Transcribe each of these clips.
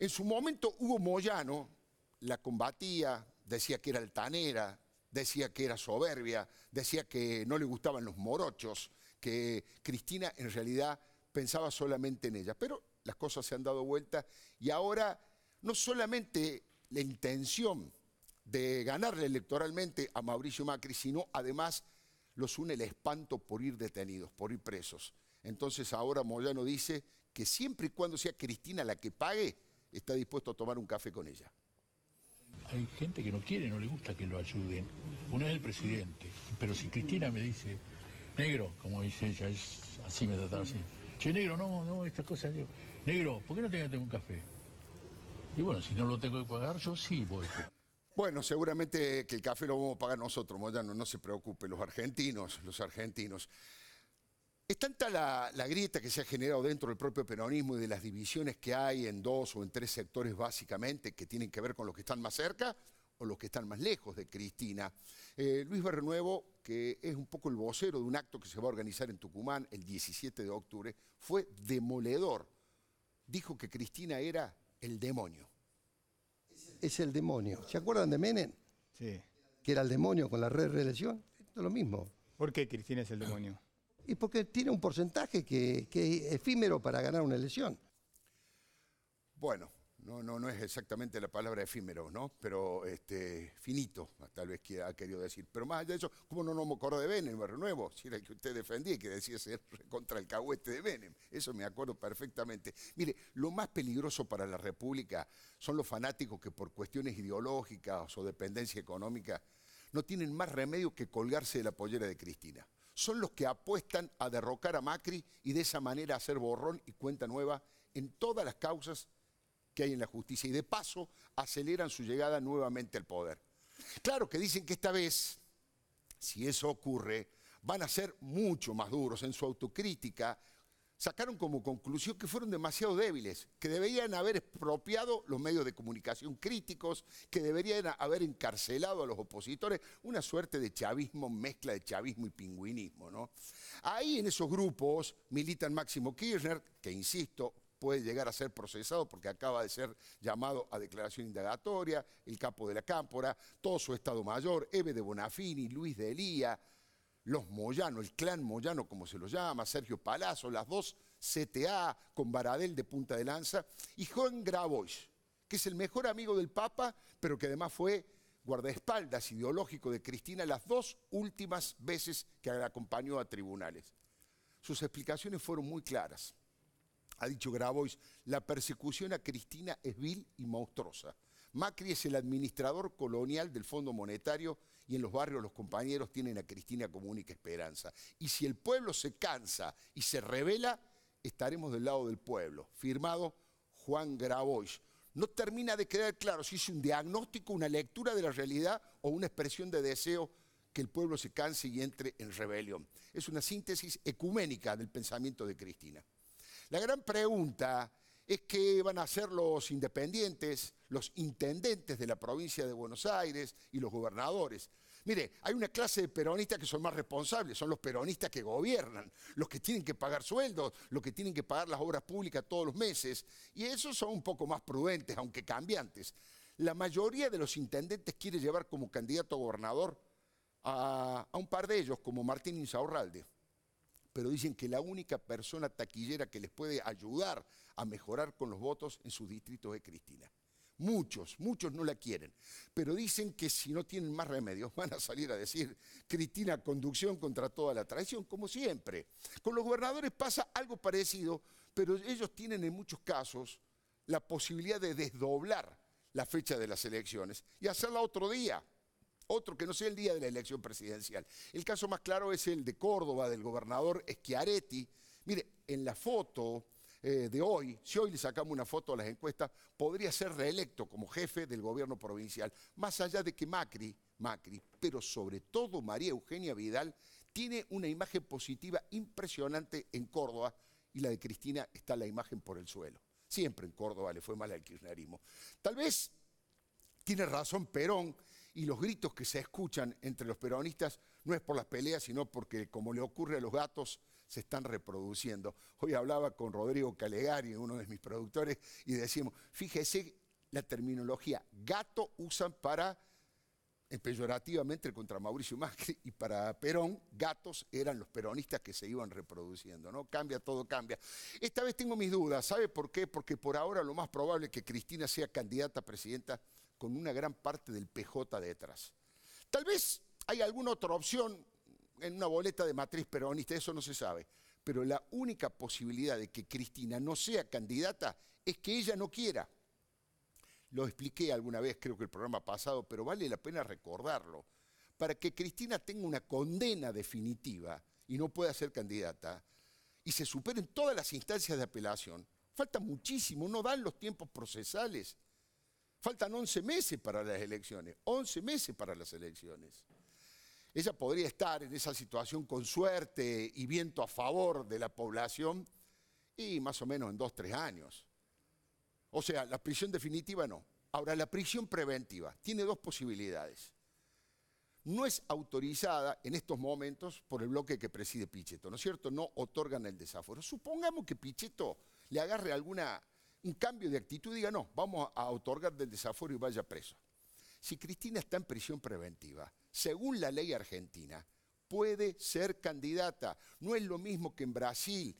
En su momento Hugo Moyano la combatía, decía que era altanera, decía que era soberbia, decía que no le gustaban los morochos, que Cristina en realidad pensaba solamente en ella. Pero las cosas se han dado vuelta y ahora no solamente la intención de ganarle electoralmente a Mauricio Macri, sino además los une el espanto por ir detenidos, por ir presos. Entonces ahora Moyano dice que siempre y cuando sea Cristina la que pague, está dispuesto a tomar un café con ella. Hay gente que no quiere, no le gusta que lo ayuden. Uno es el presidente, pero si Cristina me dice, negro, como dice ella, es así me trata así. Che, negro, no, no, estas cosas, negro, negro ¿por qué no tengo un café? Y bueno, si no lo tengo que pagar, yo sí voy. Bueno, seguramente que el café lo vamos a pagar nosotros, Moyano, no se preocupe, los argentinos, los argentinos. Es tanta la, grieta que se ha generado dentro del propio peronismo y de las divisiones que hay en dos o en tres sectores básicamente que tienen que ver con los que están más cerca o los que están más lejos de Cristina. Eh, Luis Berrenuevo, que es un poco el vocero de un acto que se va a organizar en Tucumán el 17 de octubre, fue demoledor. Dijo que Cristina era el demonio. Es el demonio. ¿Se acuerdan de Menem? Sí. Que era el demonio con la red reelección. Esto es lo mismo. ¿Por qué Cristina es el demonio? y porque tiene un porcentaje que, es efímero para ganar una elección. Bueno, no, no, no es exactamente la palabra efímero, ¿no? Pero este, finito, tal vez ha querido decir. Pero más allá de eso, ¿cómo no, no me acuerdo de Benem, me Renuevo? Si era el que usted defendía y que decía ser contra el cahuete de Benem. Eso me acuerdo perfectamente. Mire, lo más peligroso para la República son los fanáticos que por cuestiones ideológicas o dependencia económica no tienen más remedio que colgarse de la pollera de Cristina son los que apuestan a derrocar a Macri y de esa manera hacer borrón y cuenta nueva en todas las causas que hay en la justicia y de paso aceleran su llegada nuevamente al poder. Claro que dicen que esta vez, si eso ocurre, van a ser mucho más duros en su autocrítica sacaron como conclusión que fueron demasiado débiles, que deberían haber expropiado los medios de comunicación críticos, que deberían haber encarcelado a los opositores, una suerte de chavismo, mezcla de chavismo y pingüinismo. ¿no? Ahí en esos grupos militan Máximo Kirchner, que insisto, puede llegar a ser procesado porque acaba de ser llamado a declaración indagatoria, el capo de la Cámpora, todo su Estado Mayor, Eve de Bonafini, Luis de Elía, los Moyano, el clan Moyano, como se lo llama, Sergio Palazzo, las dos CTA con Baradel de punta de lanza, y Juan Grabois, que es el mejor amigo del Papa, pero que además fue guardaespaldas ideológico de Cristina las dos últimas veces que la acompañó a tribunales. Sus explicaciones fueron muy claras. Ha dicho Grabois, la persecución a Cristina es vil y monstruosa. Macri es el administrador colonial del Fondo Monetario y en los barrios los compañeros tienen a Cristina como única esperanza. Y si el pueblo se cansa y se revela, estaremos del lado del pueblo. Firmado Juan Grabois. No termina de quedar claro si es un diagnóstico, una lectura de la realidad o una expresión de deseo que el pueblo se canse y entre en rebelión. Es una síntesis ecuménica del pensamiento de Cristina. La gran pregunta es qué van a hacer los independientes, los intendentes de la provincia de Buenos Aires y los gobernadores Mire, hay una clase de peronistas que son más responsables, son los peronistas que gobiernan, los que tienen que pagar sueldos, los que tienen que pagar las obras públicas todos los meses, y esos son un poco más prudentes, aunque cambiantes. La mayoría de los intendentes quiere llevar como candidato a gobernador a, un par de ellos, como Martín Insaurralde, pero dicen que la única persona taquillera que les puede ayudar a mejorar con los votos en sus distritos es Cristina. Muchos, muchos no la quieren. Pero dicen que si no tienen más remedios van a salir a decir, Cristina, conducción contra toda la traición, como siempre. Con los gobernadores pasa algo parecido, pero ellos tienen en muchos casos la posibilidad de desdoblar la fecha de las elecciones y hacerla otro día, otro que no sea el día de la elección presidencial. El caso más claro es el de Córdoba, del gobernador Schiaretti. Mire, en la foto eh, de hoy, si hoy le sacamos una foto a las encuestas, podría ser reelecto como jefe del gobierno provincial, más allá de que Macri, Macri, pero sobre todo María Eugenia Vidal, tiene una imagen positiva impresionante en Córdoba y la de Cristina está la imagen por el suelo. Siempre en Córdoba le fue mal al kirchnerismo. Tal vez tiene razón Perón y los gritos que se escuchan entre los peronistas no es por las peleas, sino porque, como le ocurre a los gatos, se están reproduciendo. Hoy hablaba con Rodrigo Calegari, uno de mis productores, y decíamos, fíjese la terminología gato usan para peyorativamente contra Mauricio Macri y para Perón, gatos eran los peronistas que se iban reproduciendo, ¿no? Cambia, todo cambia. Esta vez tengo mis dudas, ¿sabe por qué? Porque por ahora lo más probable es que Cristina sea candidata a presidenta con una gran parte del PJ detrás. Tal vez hay alguna otra opción, en una boleta de matriz peronista, eso no se sabe. Pero la única posibilidad de que Cristina no sea candidata es que ella no quiera. Lo expliqué alguna vez, creo que el programa pasado, pero vale la pena recordarlo. Para que Cristina tenga una condena definitiva y no pueda ser candidata, y se superen todas las instancias de apelación, falta muchísimo, no dan los tiempos procesales. Faltan 11 meses para las elecciones, 11 meses para las elecciones. Ella podría estar en esa situación con suerte y viento a favor de la población y más o menos en dos, tres años. O sea, la prisión definitiva no. Ahora, la prisión preventiva tiene dos posibilidades. No es autorizada en estos momentos por el bloque que preside Pichetto, ¿no es cierto? No otorgan el desaforo. Supongamos que Pichetto le agarre alguna, un cambio de actitud y diga, no, vamos a otorgar del desaforo y vaya preso. Si Cristina está en prisión preventiva, según la ley argentina, puede ser candidata. No es lo mismo que en Brasil.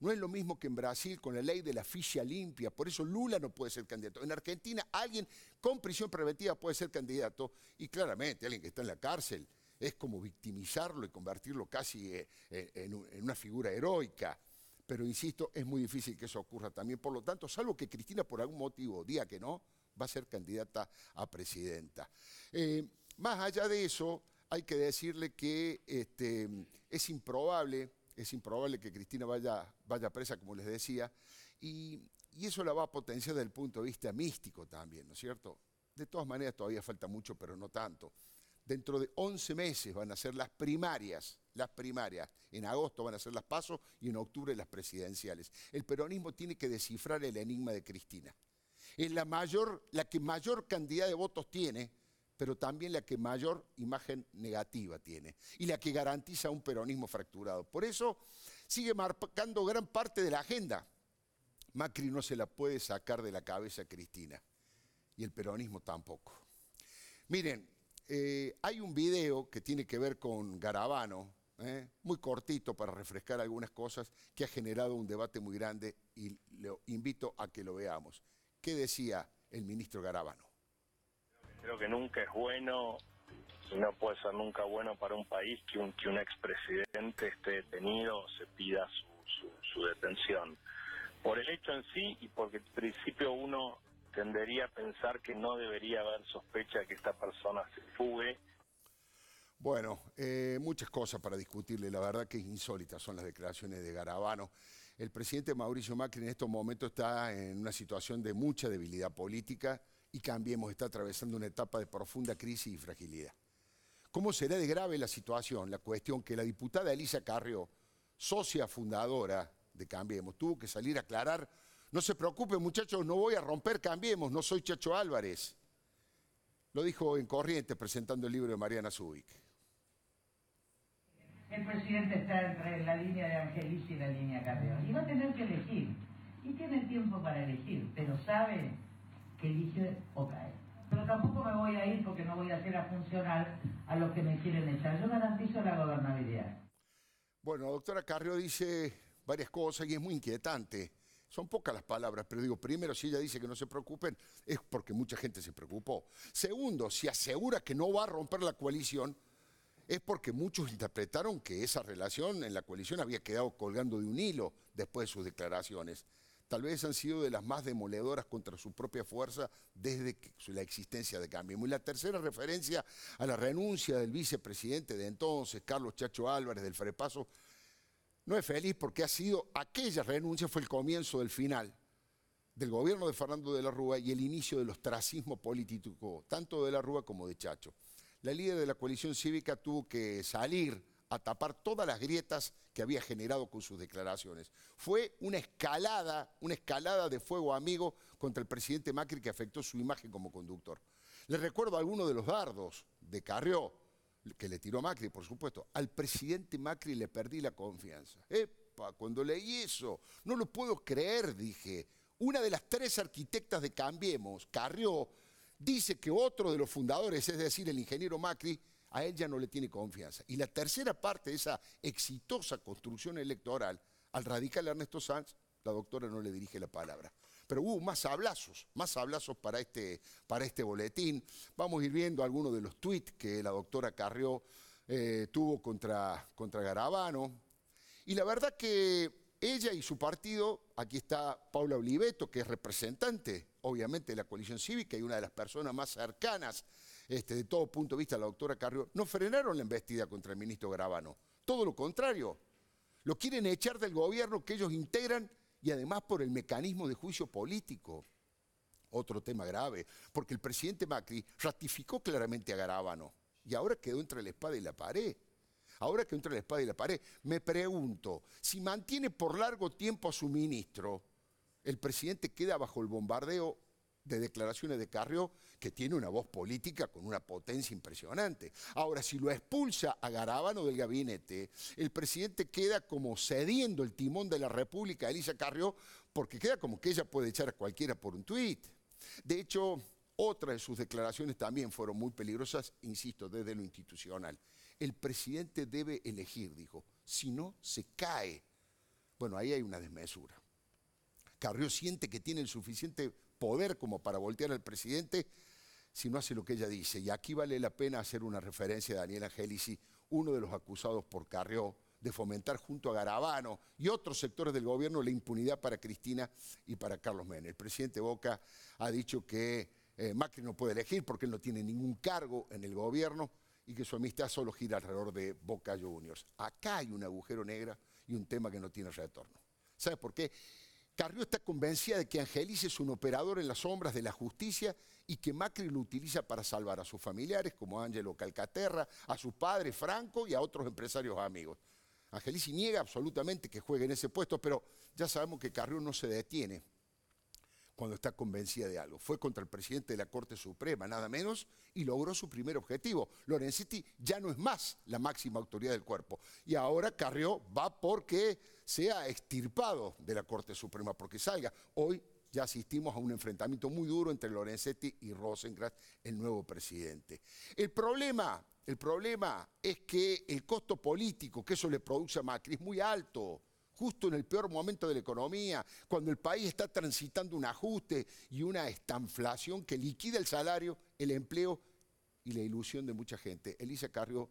No es lo mismo que en Brasil con la ley de la ficha limpia. Por eso Lula no puede ser candidato. En Argentina alguien con prisión preventiva puede ser candidato y claramente alguien que está en la cárcel es como victimizarlo y convertirlo casi eh, eh, en una figura heroica. Pero insisto, es muy difícil que eso ocurra también. Por lo tanto, salvo que Cristina por algún motivo diga que no, va a ser candidata a presidenta. Eh, más allá de eso, hay que decirle que este, es improbable, es improbable que Cristina vaya, vaya presa, como les decía, y, eso la va a potenciar desde el punto de vista místico también, ¿no es cierto? De todas maneras, todavía falta mucho, pero no tanto. Dentro de 11 meses van a ser las primarias, las primarias. En agosto van a ser las pasos y en octubre las presidenciales. El peronismo tiene que descifrar el enigma de Cristina. Es la mayor, la que mayor cantidad de votos tiene, pero también la que mayor imagen negativa tiene y la que garantiza un peronismo fracturado. Por eso sigue marcando gran parte de la agenda. Macri no se la puede sacar de la cabeza a Cristina y el peronismo tampoco. Miren, eh, hay un video que tiene que ver con Garabano, ¿eh? muy cortito para refrescar algunas cosas, que ha generado un debate muy grande y lo invito a que lo veamos. ¿Qué decía el ministro Garabano? creo que nunca es bueno y no puede ser nunca bueno para un país que un, que un expresidente esté detenido o se pida su, su, detención. Por el hecho en sí y porque en principio uno tendería a pensar que no debería haber sospecha de que esta persona se fugue. Bueno, eh, muchas cosas para discutirle. La verdad que insólitas son las declaraciones de Garabano. El presidente Mauricio Macri en estos momentos está en una situación de mucha debilidad política y Cambiemos está atravesando una etapa de profunda crisis y fragilidad. ¿Cómo será de grave la situación? La cuestión que la diputada Elisa Carrió, socia fundadora de Cambiemos, tuvo que salir a aclarar, no se preocupen muchachos, no voy a romper Cambiemos, no soy Chacho Álvarez. Lo dijo en Corrientes presentando el libro de Mariana Zubik. El presidente está entre la línea de Angelici y la línea Carrió y va a tener que elegir. Y tiene tiempo para elegir, pero sabe que dice o Pero tampoco me voy a ir porque no voy a hacer a funcionar a los que me quieren echar. Yo garantizo la gobernabilidad. Bueno, doctora Carrió dice varias cosas y es muy inquietante. Son pocas las palabras, pero digo, primero, si ella dice que no se preocupen, es porque mucha gente se preocupó. Segundo, si asegura que no va a romper la coalición, es porque muchos interpretaron que esa relación en la coalición había quedado colgando de un hilo después de sus declaraciones tal vez han sido de las más demoledoras contra su propia fuerza desde la existencia de Cambio. Y la tercera referencia a la renuncia del vicepresidente de entonces, Carlos Chacho Álvarez del Frepaso, no es feliz porque ha sido aquella renuncia fue el comienzo del final del gobierno de Fernando de la Rúa y el inicio del ostracismo político, tanto de la Rúa como de Chacho. La líder de la coalición cívica tuvo que salir a tapar todas las grietas que había generado con sus declaraciones. Fue una escalada, una escalada de fuego amigo contra el presidente Macri que afectó su imagen como conductor. Le recuerdo alguno de los dardos de Carrió, que le tiró a Macri, por supuesto. Al presidente Macri le perdí la confianza. Epa, cuando leí eso, no lo puedo creer, dije. Una de las tres arquitectas de Cambiemos, Carrió, dice que otro de los fundadores, es decir, el ingeniero Macri, a ella no le tiene confianza. Y la tercera parte de esa exitosa construcción electoral, al radical Ernesto Sanz, la doctora no le dirige la palabra. Pero hubo más hablazos, más hablazos para este, para este boletín. Vamos a ir viendo algunos de los tweets que la doctora Carrió eh, tuvo contra, contra Garabano. Y la verdad que ella y su partido, aquí está Paula Oliveto, que es representante, obviamente, de la coalición cívica y una de las personas más cercanas este, de todo punto de vista, la doctora Carrió, no frenaron la embestida contra el ministro Gravano. Todo lo contrario. Lo quieren echar del gobierno que ellos integran y además por el mecanismo de juicio político. Otro tema grave, porque el presidente Macri ratificó claramente a Garabano y ahora quedó entre la espada y la pared. Ahora que entre la espada y la pared, me pregunto, si mantiene por largo tiempo a su ministro, el presidente queda bajo el bombardeo de declaraciones de Carrió, que tiene una voz política con una potencia impresionante. Ahora, si lo expulsa a Garabano del gabinete, el presidente queda como cediendo el timón de la República a Elisa Carrió, porque queda como que ella puede echar a cualquiera por un tuit. De hecho, otra de sus declaraciones también fueron muy peligrosas, insisto, desde lo institucional. El presidente debe elegir, dijo, si no, se cae. Bueno, ahí hay una desmesura. Carrió siente que tiene el suficiente poder como para voltear al presidente si no hace lo que ella dice. Y aquí vale la pena hacer una referencia a Daniel Angelici, uno de los acusados por Carrió de fomentar junto a Garabano y otros sectores del gobierno la impunidad para Cristina y para Carlos Menem. El presidente Boca ha dicho que eh, Macri no puede elegir porque él no tiene ningún cargo en el gobierno y que su amistad solo gira alrededor de Boca Juniors. Acá hay un agujero negro y un tema que no tiene retorno. ¿Sabes por qué? Carrió está convencida de que Angelis es un operador en las sombras de la justicia y que Macri lo utiliza para salvar a sus familiares, como Ángelo Calcaterra, a su padre Franco y a otros empresarios amigos. Angelisi niega absolutamente que juegue en ese puesto, pero ya sabemos que Carrió no se detiene cuando está convencida de algo. Fue contra el presidente de la Corte Suprema, nada menos, y logró su primer objetivo. Lorenzetti ya no es más la máxima autoridad del cuerpo. Y ahora Carrió va porque sea extirpado de la Corte Suprema, porque salga. Hoy ya asistimos a un enfrentamiento muy duro entre Lorenzetti y Rosengrad el nuevo presidente. El problema, el problema es que el costo político que eso le produce a Macri es muy alto justo en el peor momento de la economía, cuando el país está transitando un ajuste y una estanflación que liquida el salario, el empleo y la ilusión de mucha gente. Elisa Carrió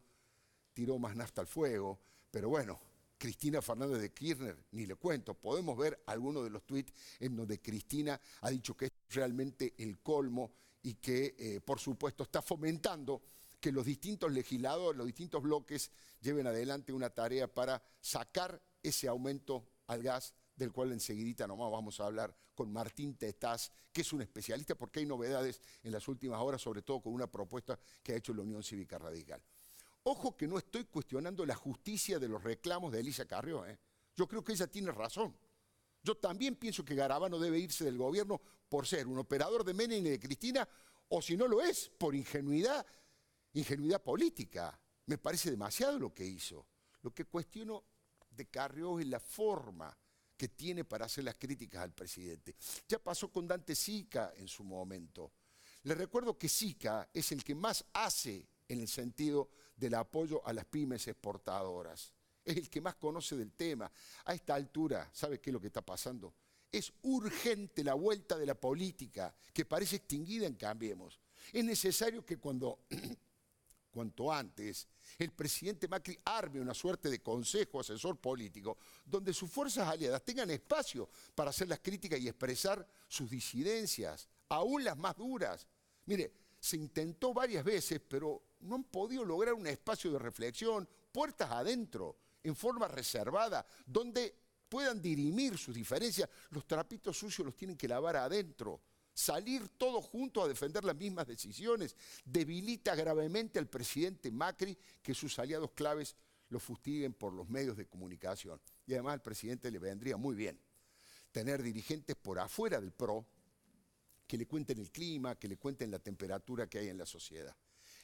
tiró más nafta al fuego, pero bueno, Cristina Fernández de Kirchner, ni le cuento, podemos ver algunos de los tweets en donde Cristina ha dicho que es realmente el colmo y que, eh, por supuesto, está fomentando que los distintos legisladores, los distintos bloques lleven adelante una tarea para sacar ese aumento al gas del cual enseguidita nomás vamos a hablar con Martín Tetaz, que es un especialista porque hay novedades en las últimas horas, sobre todo con una propuesta que ha hecho la Unión Cívica Radical. Ojo que no estoy cuestionando la justicia de los reclamos de Elisa Carrió. ¿eh? Yo creo que ella tiene razón. Yo también pienso que Garabano debe irse del gobierno por ser un operador de Menem y de Cristina, o si no lo es, por ingenuidad, ingenuidad política. Me parece demasiado lo que hizo. Lo que cuestiono de Carrió es la forma que tiene para hacer las críticas al presidente. Ya pasó con Dante Sica en su momento. Le recuerdo que Sica es el que más hace en el sentido del apoyo a las pymes exportadoras. Es el que más conoce del tema. A esta altura, ¿sabe qué es lo que está pasando? Es urgente la vuelta de la política, que parece extinguida en Cambiemos. Es necesario que cuando cuanto antes, el presidente Macri arme una suerte de consejo asesor político donde sus fuerzas aliadas tengan espacio para hacer las críticas y expresar sus disidencias, aún las más duras. Mire, se intentó varias veces, pero no han podido lograr un espacio de reflexión, puertas adentro, en forma reservada, donde puedan dirimir sus diferencias. Los trapitos sucios los tienen que lavar adentro Salir todos juntos a defender las mismas decisiones debilita gravemente al presidente Macri que sus aliados claves lo fustiguen por los medios de comunicación. Y además al presidente le vendría muy bien tener dirigentes por afuera del PRO que le cuenten el clima, que le cuenten la temperatura que hay en la sociedad.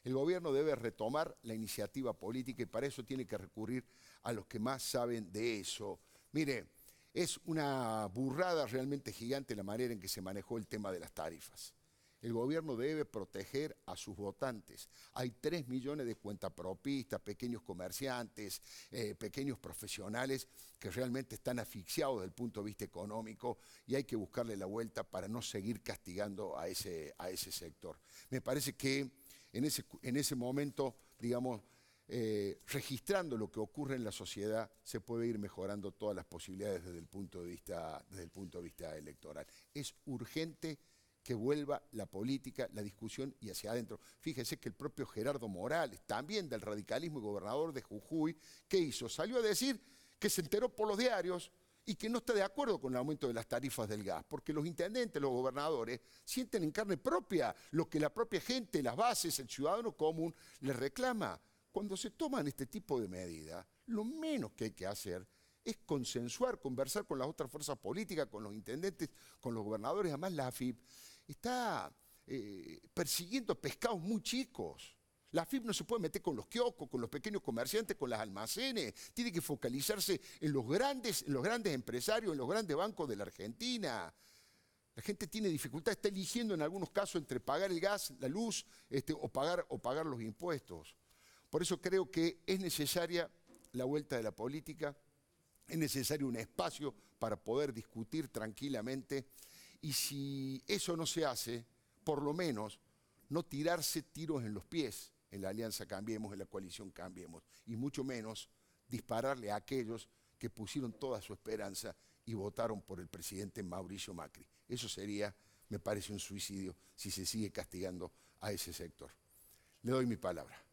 El gobierno debe retomar la iniciativa política y para eso tiene que recurrir a los que más saben de eso. Mire, es una burrada realmente gigante la manera en que se manejó el tema de las tarifas. El gobierno debe proteger a sus votantes. Hay 3 millones de cuentapropistas, pequeños comerciantes, eh, pequeños profesionales que realmente están asfixiados desde el punto de vista económico y hay que buscarle la vuelta para no seguir castigando a ese, a ese sector. Me parece que en ese, en ese momento, digamos, eh, registrando lo que ocurre en la sociedad, se puede ir mejorando todas las posibilidades desde el punto de vista, electoral. Es urgente que vuelva la política, la discusión y hacia adentro. Fíjense que el propio Gerardo Morales, también del radicalismo y gobernador de Jujuy, ¿qué hizo? Salió a decir que se enteró por los diarios y que no está de acuerdo con el aumento de las tarifas del gas, porque los intendentes, los gobernadores, sienten en carne propia lo que la propia gente, las bases, el ciudadano común les reclama. Cuando se toman este tipo de medidas, lo menos que hay que hacer es consensuar, conversar con las otras fuerzas políticas, con los intendentes, con los gobernadores. Además, la AFIP está eh, persiguiendo pescados muy chicos. La AFIP no se puede meter con los kioscos, con los pequeños comerciantes, con las almacenes. Tiene que focalizarse en los grandes, los grandes empresarios, en los grandes bancos de la Argentina. La gente tiene dificultad, está eligiendo en algunos casos entre pagar el gas, la luz este, o pagar los impuestos. Por eso creo que es necesaria la vuelta de la política, es necesario un espacio para poder discutir tranquilamente y si eso no se hace, por lo menos no tirarse tiros en los pies en la alianza Cambiemos, en la coalición Cambiemos, y mucho menos dispararle a aquellos que pusieron toda su esperanza y votaron por el presidente Mauricio Macri. Eso sería, me parece, un suicidio si se sigue castigando a ese sector. Le doy mi palabra.